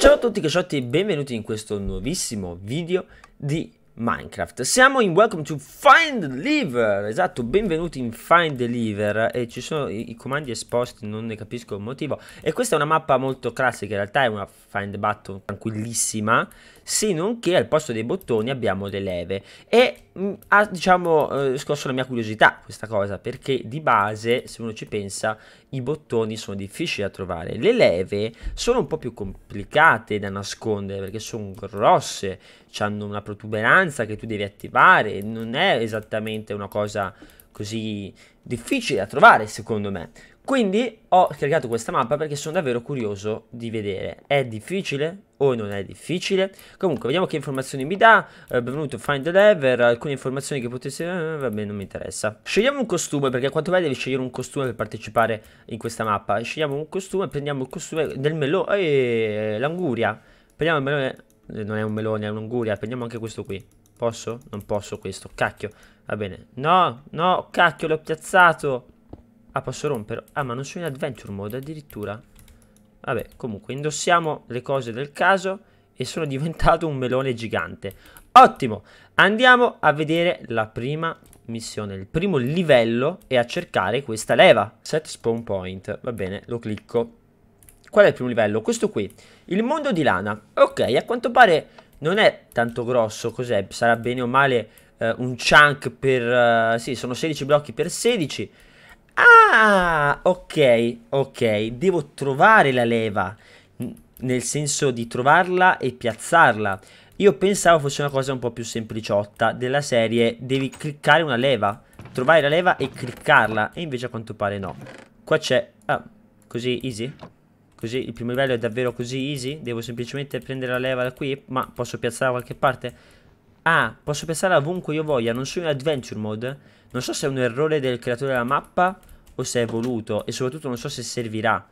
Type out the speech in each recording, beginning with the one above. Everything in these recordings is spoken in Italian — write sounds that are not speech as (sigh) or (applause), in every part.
Ciao a tutti cacciotti e benvenuti in questo nuovissimo video di Minecraft. Siamo in Welcome to Find Liver, esatto, benvenuti in Find Liver e ci sono i, i, comandi esposti, non ne capisco il motivo. E questa è una mappa molto classica in realtà, è una find button tranquillissima se non che al posto dei bottoni abbiamo le leve e mh, mm, ha diciamo eh, scosso la mia curiosità questa cosa perché di base se uno ci pensa i bottoni sono difficili da trovare le leve sono un po' più complicate da nascondere perché sono grosse hanno una protuberanza che tu devi attivare non è esattamente una cosa così difficile da trovare secondo me quindi ho caricato questa mappa perché sono davvero curioso di vedere è difficile o non è difficile. Comunque, vediamo che informazioni mi dà. Eh, benvenuto Find the Lever. Alcune informazioni che potessi Eh, vabbè, non mi interessa. Scegliamo un costume perché a quanto pare devi scegliere un costume per partecipare in questa mappa. Scegliamo un costume, prendiamo il costume del melone. Eh, L'anguria. Prendiamo il melone. Eh, non è un melone, è un'anguria. Prendiamo anche questo qui. Posso? Non posso questo. Cacchio. Va bene. No, no, cacchio, l'ho piazzato. Ah, posso rompere Ah, ma non sono in adventure mode addirittura. Vabbè, comunque, indossiamo le cose del caso e sono (laughs) diventato un melone gigante. Ottimo! Andiamo a vedere la prima missione, il primo livello è a cercare questa leva. Set spawn point, va bene, lo clicco. Qual è il primo livello? Questo qui, il mondo di lana. Ok, a quanto pare non è tanto grosso, cos'è? Sarà bene o male eh, un chunk per... Eh, sì, sono 16 blocchi per 16 Ah, ok, ok, devo trovare la leva, nel senso di trovarla e piazzarla. Io pensavo fosse una cosa un po' più sempliciotta, della serie devi cliccare una leva, trovare la leva e cliccarla, e invece a quanto pare no. Qua c'è... Ah, così easy? Così il primo livello è davvero così easy? Devo semplicemente prendere la leva da qui, ma posso piazzarla da qualche parte? Ah, posso piazzarla ovunque io voglia, non sono in adventure mode? Non so se è un errore del creatore della mappa o se è voluto e soprattutto non so se servirà.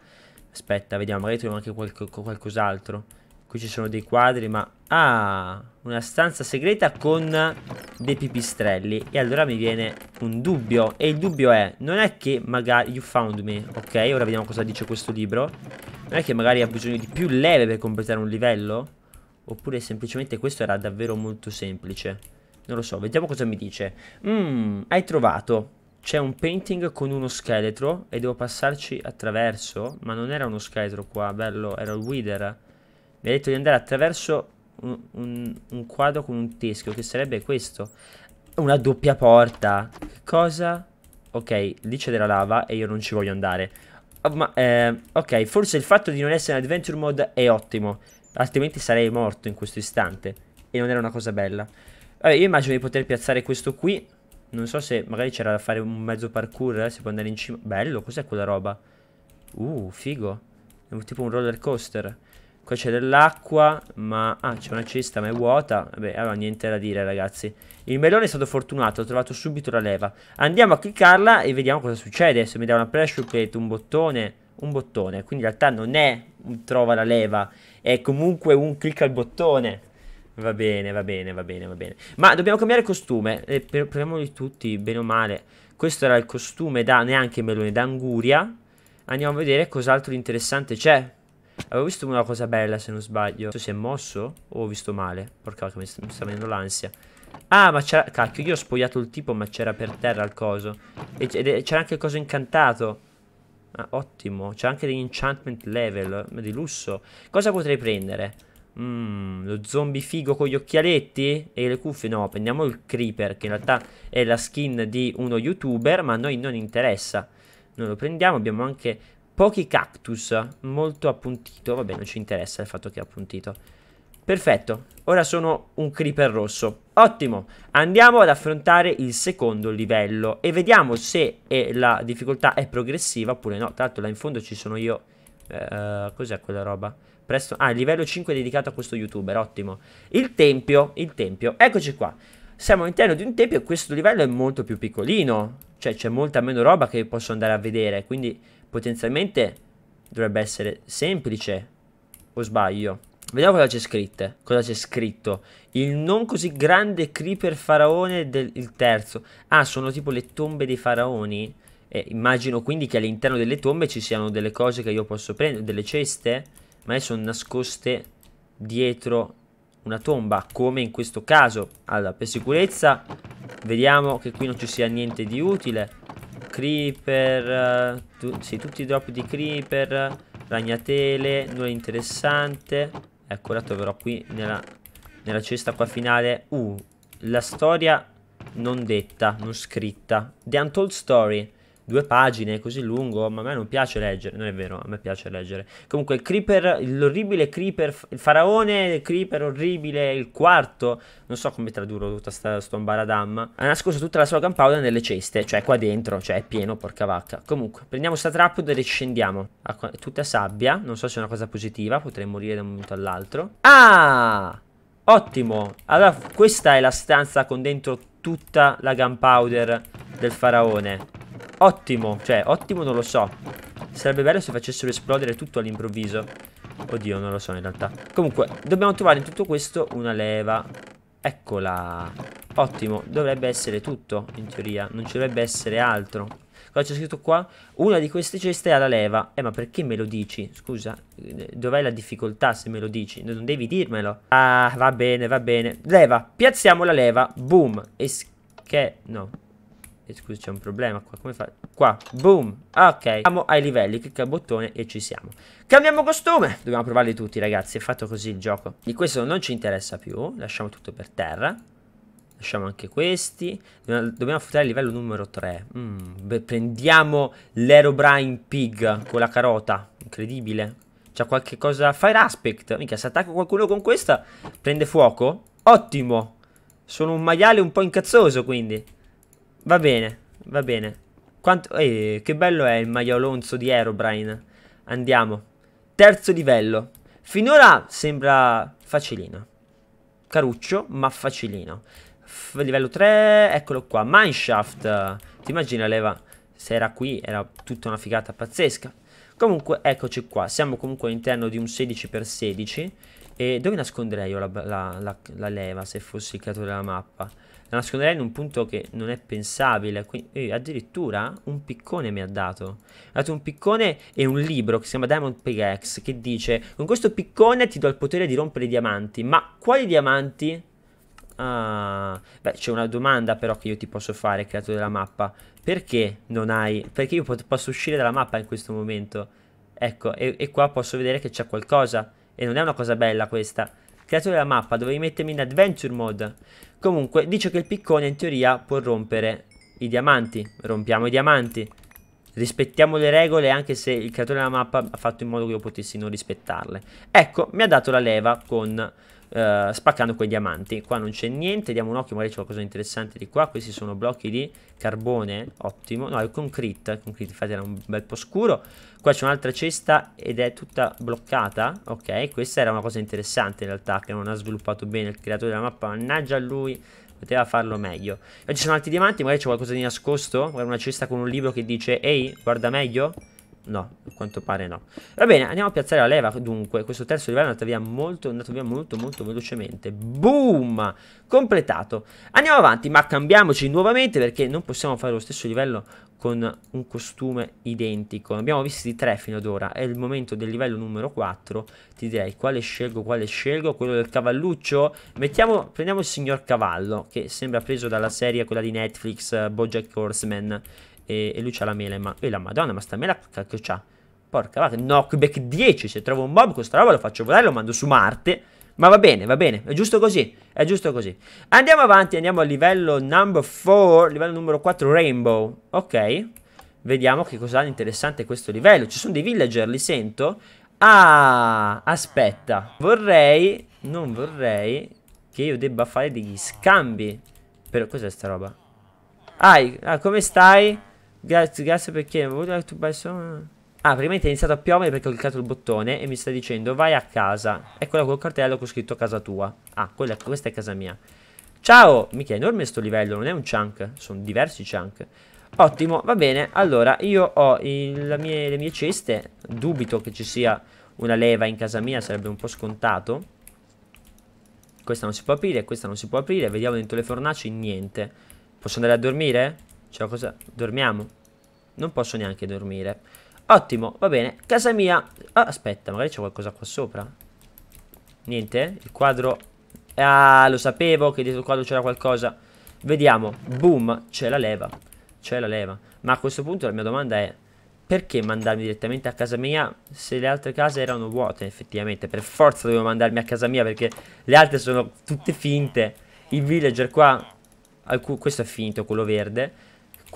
Aspetta, vediamo, magari troviamo anche qualco, qualcos'altro. Qui ci sono dei quadri, ma... Ah, una stanza segreta con dei pipistrelli. E allora mi viene un dubbio. E il dubbio è, non è che magari... You found me, ok? Ora vediamo cosa dice questo libro. Non è che magari ha bisogno di più leve per completare un livello? Oppure semplicemente questo era davvero molto semplice? Non lo so, vediamo cosa mi dice. Mmm, hai trovato. C'è un painting con uno scheletro e devo passarci attraverso. Ma non era uno scheletro qua, bello, era il Wither. Mi ha detto di andare attraverso un, un, un quadro con un teschio, che sarebbe questo. Una doppia porta. Che cosa? Ok, lì c'è della lava e io non ci voglio andare. Oh, ma, eh, ok, forse il fatto di non essere in adventure mode è ottimo. Altrimenti sarei morto in questo istante. E non era una cosa bella. Vabbè, io immagino di poter piazzare questo qui non so se magari c'era da fare un mezzo parkour, eh, si può andare in cima. Bello, cos'è quella roba? Uh, figo. È un, tipo un roller coaster. Qua c'è dell'acqua, ma... Ah, c'è una cesta, ma è vuota. Vabbè, allora niente da dire, ragazzi. Il melone è stato fortunato, ho trovato subito la leva. Andiamo a cliccarla e vediamo cosa succede. Se mi dà una pressure plate, un bottone... Un bottone, quindi in realtà non è un trova la leva, è comunque un clicca al bottone. Va bene, va bene, va bene, va bene. Ma dobbiamo cambiare costume. Eh, proviamoli tutti, bene o male. Questo era il costume da neanche melone, da anguria. Andiamo a vedere cos'altro di interessante c'è. Avevo visto una cosa bella, se non sbaglio. Questo si è mosso? O ho visto male? Porca che mi sta, mi sta venendo l'ansia. Ah, ma c'era... Cacchio, io ho spogliato il tipo, ma c'era per terra il coso. E c'era anche il coso incantato. Ah, ottimo. C'è anche degli enchantment level, ma di lusso. Cosa potrei prendere? Mmm, lo zombie figo con gli occhialetti e le cuffie? No, prendiamo il creeper che in realtà è la skin di uno youtuber ma a noi non interessa. Noi lo prendiamo, abbiamo anche pochi cactus, molto appuntito, vabbè non ci interessa il fatto che è appuntito. Perfetto, ora sono un creeper rosso. Ottimo, andiamo ad affrontare il secondo livello e vediamo se la difficoltà è progressiva oppure no. Tra l'altro là in fondo ci sono io... Eh, eh cos'è quella roba? Presto... Ah, il livello 5 è dedicato a questo youtuber, ottimo. Il tempio, il tempio. Eccoci qua. Siamo all'interno di un tempio e questo livello è molto più piccolino. Cioè, c'è molta meno roba che posso andare a vedere. Quindi, potenzialmente, dovrebbe essere semplice. O sbaglio? Vediamo cosa c'è scritto. Cosa c'è scritto? Il non così grande creeper faraone del terzo. Ah, sono tipo le tombe dei faraoni? Eh, immagino quindi che all'interno delle tombe ci siano delle cose che io posso prendere, delle ceste ma sono nascoste dietro una tomba, come in questo caso. Allora, per sicurezza, vediamo che qui non ci sia niente di utile. Creeper, tu, sì, tutti i drop di creeper, ragnatele, nulla interessante. Ecco, la troverò qui nella, nella cesta qua finale. Uh, la storia non detta, non scritta. The Untold Story due pagine, così lungo, ma a me non piace leggere, non è vero, a me piace leggere. Comunque, Creeper, l'orribile Creeper, il faraone il Creeper orribile, il quarto, non so come tradurlo tutta sta, sto ambaradam, ha nascosto tutta la sua gunpowder nelle ceste, cioè qua dentro, cioè è pieno, porca vacca. Comunque, prendiamo sta trappola e riscendiamo. Acqua, è tutta sabbia, non so se è una cosa positiva, potrei morire da un momento all'altro. Ah! Ottimo! Allora, questa è la stanza con dentro tutta la gunpowder del faraone. Ottimo, cioè, ottimo non lo so. Sarebbe bello se facessero esplodere tutto all'improvviso. Oddio, non lo so in realtà. Comunque, dobbiamo trovare in tutto questo una leva. Eccola. Ottimo, dovrebbe essere tutto, in teoria. Non ci dovrebbe essere altro. Cosa c'è scritto qua? Una di queste ceste ha la leva. Eh, ma perché me lo dici? Scusa, dov'è la difficoltà se me lo dici? Non devi dirmelo. Ah, va bene, va bene. Leva, piazziamo la leva. Boom. Esche... No, e scusa, c'è un problema qua. Come fa? Qua, boom. Ok, siamo ai livelli. Clicca il bottone e ci siamo. Cambiamo costume. Dobbiamo provarli tutti, ragazzi. È fatto così il gioco. Di questo non ci interessa più. Lasciamo tutto per terra. Lasciamo anche questi. Dobbiamo, dobbiamo affrontare il livello numero 3. Mm, beh, prendiamo l'Aerobrine Pig con la carota. Incredibile. C'è qualche cosa... Fire Aspect. Mica, se attacco qualcuno con questa, prende fuoco. Ottimo. Sono un maiale un po' incazzoso, quindi. Va bene, va bene. Quanto... Eh, che bello è il maialonzo di Aerobrine. Andiamo. Terzo livello. Finora sembra facilino. Caruccio, ma facilino. F livello 3, eccolo qua. Mineshaft. Ti immagini la leva se era qui, era tutta una figata pazzesca. Comunque, eccoci qua. Siamo comunque all'interno di un 16x16. E dove nasconderei io la, la, la, la leva se fossi il creatore della mappa? La nasconderei in un punto che non è pensabile. Quindi, eh, addirittura un piccone mi ha dato. Ha dato un piccone e un libro che si chiama Diamond Pickaxe che dice con questo piccone ti do il potere di rompere i diamanti. Ma quali diamanti? Ah, beh, c'è una domanda però che io ti posso fare, creatore della mappa. Perché non hai... Perché io posso uscire dalla mappa in questo momento. Ecco, e, e qua posso vedere che c'è qualcosa. E non è una cosa bella questa. Creatore della mappa, dovevi mettermi in adventure mode. Comunque, dice che il piccone in teoria può rompere i diamanti. Rompiamo i diamanti. Rispettiamo le regole anche se il creatore della mappa ha fatto in modo che io potessi non rispettarle. Ecco, mi ha dato la leva con eh, spaccando quei diamanti. Qua non c'è niente, diamo un occhio, magari c'è qualcosa di interessante di qua. Questi sono blocchi di carbone, ottimo. No, è concrete, eh, concrete infatti era un bel po' scuro. Qua c'è un'altra cesta ed è tutta bloccata, ok. Questa era una cosa interessante in realtà che non ha sviluppato bene il creatore della mappa, mannaggia lui poteva farlo meglio. E ci sono altri diamanti, magari c'è qualcosa di nascosto, magari una cesta con un libro che dice, ehi, guarda meglio. No, a quanto pare no. Va bene, andiamo a piazzare la leva. Dunque, questo terzo livello è andato via molto, andato via molto, molto velocemente. Boom! Completato. Andiamo avanti, ma cambiamoci nuovamente perché non possiamo fare lo stesso livello con un costume identico. Ne abbiamo visti tre fino ad ora. È il momento del livello numero 4. Ti direi quale scelgo, quale scelgo. Quello del cavalluccio. Mettiamo, prendiamo il signor cavallo, che sembra preso dalla serie quella di Netflix, eh, Bojack Horseman e, e lui c'ha la mela ma E la madonna, ma sta mela che c'ha? Porca vacca, knockback 10. Se trovo un mob, questa roba lo faccio volare, lo mando su Marte. Ma va bene, va bene, è giusto così, è giusto così. Andiamo avanti, andiamo al livello number 4, livello numero 4 Rainbow. Ok, vediamo che cos'ha di interessante questo livello. Ci sono dei villager, li sento. Ah, aspetta, vorrei, non vorrei che io debba fare degli scambi. Per cos'è sta roba? Ah, come stai? Grazie, grazie perché volevo dare tu some... Ah, praticamente è iniziato a piovere perché ho cliccato il bottone e mi sta dicendo vai a casa. Eccola col cartello che ho scritto casa tua. Ah, quella, questa è casa mia. Ciao! Mica è enorme sto livello, non è un chunk, sono diversi chunk. Ottimo, va bene. Allora, io ho il, mie, le mie ceste. Dubito che ci sia una leva in casa mia, sarebbe un po' scontato. Questa non si può aprire, questa non si può aprire. Vediamo dentro le fornaci, niente. Posso andare a dormire? Cioè cosa? Dormiamo? Non posso neanche dormire. Ottimo, va bene. Casa mia. Ah, aspetta, magari c'è qualcosa qua sopra. Niente? Il quadro... Ah, lo sapevo che dietro il quadro c'era qualcosa. Vediamo. Boom, c'è la leva. C'è la leva. Ma a questo punto la mia domanda è... Perché mandarmi direttamente a casa mia se le altre case erano vuote effettivamente? Per forza dovevo mandarmi a casa mia perché le altre sono tutte finte. Il villager qua... Questo è finto, quello verde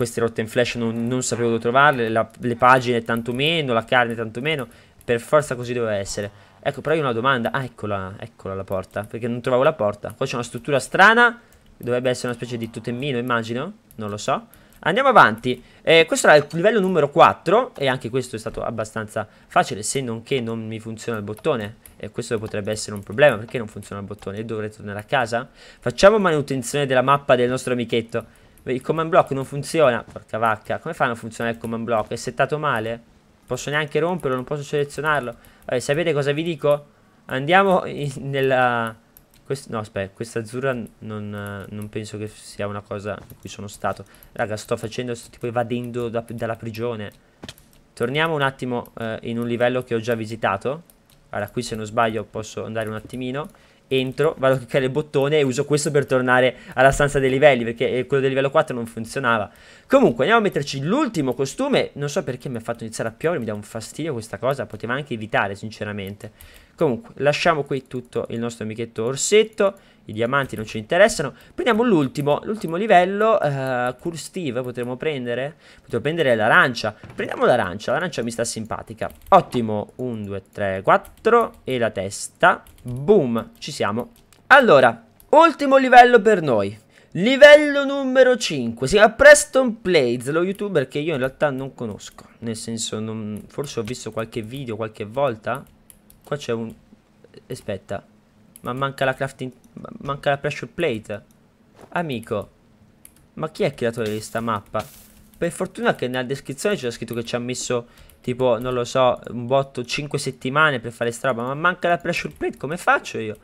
queste rotte in flash non, non sapevo dove trovarle, la, le pagine tantomeno, la carne tantomeno, per forza così doveva essere. Ecco, però io ho una domanda, ah eccola, eccola la porta, perché non trovavo la porta. Qua c'è una struttura strana, dovrebbe essere una specie di totemmino immagino, non lo so. Andiamo avanti, eh, questo era il livello numero 4 e anche questo è stato abbastanza facile, se non che non mi funziona il bottone. E questo potrebbe essere un problema, perché non funziona il bottone? Io dovrei tornare a casa? Facciamo manutenzione della mappa del nostro amichetto. Il command block non funziona. Porca vacca, come fa a non funzionare il command block? È settato male? Posso neanche romperlo, non posso selezionarlo. Allora, sapete cosa vi dico? Andiamo in, nella... Quest no, aspetta, questa azzurra non, non, penso che sia una cosa in cui sono stato. Raga, sto facendo, sto tipo evadendo da, dalla prigione. Torniamo un attimo eh, in un livello che ho già visitato. Allora, qui se non sbaglio posso andare un attimino entro, vado a cliccare il bottone e uso questo per tornare alla stanza dei livelli, perché eh, quello del livello 4 non funzionava. Comunque, andiamo a metterci l'ultimo costume, non so perché mi ha fatto iniziare a piovere, mi dà un fastidio questa cosa, poteva anche evitare sinceramente. Comunque, lasciamo qui tutto il nostro amichetto orsetto, i diamanti non ci interessano. Prendiamo l'ultimo, l'ultimo livello, uh, eh, Steve, potremmo prendere, potremmo prendere l'arancia, prendiamo l'arancia, l'arancia mi sta simpatica. Ottimo, 1, 2, 3, 4 e la testa, boom, ci siamo. Allora, ultimo livello per noi, Livello numero 5 si chiama Preston Plays, lo youtuber che io in realtà non conosco. Nel senso, non, forse ho visto qualche video qualche volta. Qua c'è un... Eh, aspetta. Ma manca la crafting... Manca la pressure plate. Amico. Ma chi è il creatore di questa mappa? Per fortuna che nella descrizione c'è scritto che ci ha messo tipo, non lo so, un botto 5 settimane per fare roba. Ma manca la pressure plate, come faccio io?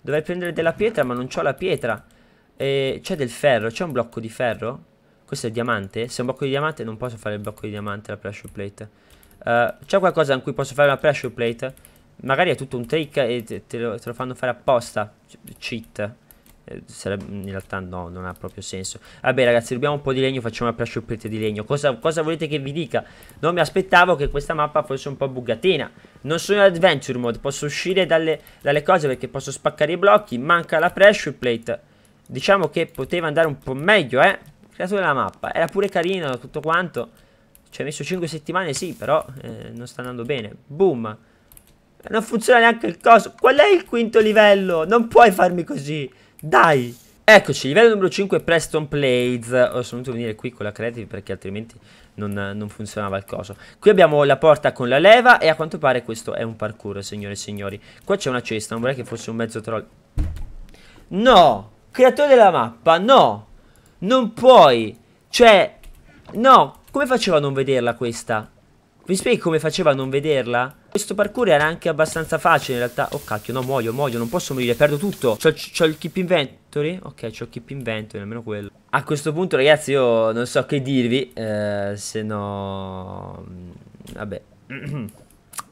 Dovrei prendere della pietra, ma non ho la pietra. E c'è del ferro, c'è un blocco di ferro? Questo è diamante? Se è un blocco di diamante non posso fare il blocco di diamante, la pressure plate. Uh, c'è qualcosa in cui posso fare una pressure plate? Magari è tutto un trick e te, lo, te lo, fanno fare apposta. Cheat. Eh, sarebbe, in realtà no, non ha proprio senso. Vabbè ragazzi, rubiamo un po' di legno, facciamo una prasciupetta di legno. Cosa, cosa, volete che vi dica? Non mi aspettavo che questa mappa fosse un po' bugatina. Non sono in adventure mode, posso uscire dalle, dalle cose perché posso spaccare i blocchi. Manca la pressure plate. Diciamo che poteva andare un po' meglio, eh. Creatura della mappa. Era pure carino tutto quanto. Ci ha messo 5 settimane, sì, però eh, non sta andando bene. Boom non funziona neanche il coso. Qual è il quinto livello? Non puoi farmi così. Dai. Eccoci, livello numero 5 Preston Plays. Ho oh, sono dovuto venire qui con la creative perché altrimenti non, non, funzionava il coso. Qui abbiamo la porta con la leva e a quanto pare questo è un parkour, signore e signori. Qua c'è una cesta, non vorrei che fosse un mezzo troll. No! Creatore della mappa, no! Non puoi! Cioè, no! Come facevo a non vederla questa? Vi spiego come faceva a non vederla? Questo parkour era anche abbastanza facile in realtà Oh cacchio no muoio muoio non posso morire perdo tutto C'ho il keep inventory Ok c'ho il keep inventory almeno quello A questo punto ragazzi io non so che dirvi eh, Se no mm, Vabbè (clears throat)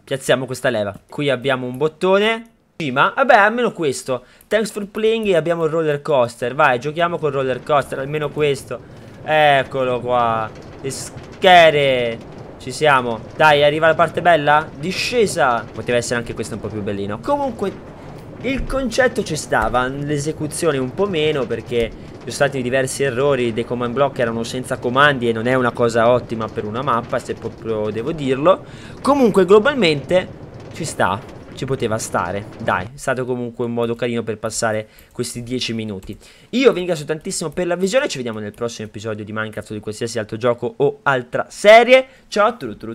Piazziamo questa leva Qui abbiamo un bottone ma vabbè almeno questo Thanks for playing abbiamo il roller coaster Vai giochiamo col roller coaster almeno questo Eccolo qua Schere. Ci siamo Dai arriva la parte bella Discesa Poteva essere anche questo un po' più bellino Comunque il concetto ci stava, l'esecuzione un po' meno perché ci sono stati diversi errori, dei command block erano senza comandi e non è una cosa ottima per una mappa se proprio devo dirlo. Comunque globalmente ci sta, ci poteva stare. Dai, è stato comunque un modo carino per passare questi 10 minuti. Io vi ringrazio tantissimo per la visione, ci vediamo nel prossimo episodio di Minecraft o di qualsiasi altro gioco o altra serie. Ciao a tutti!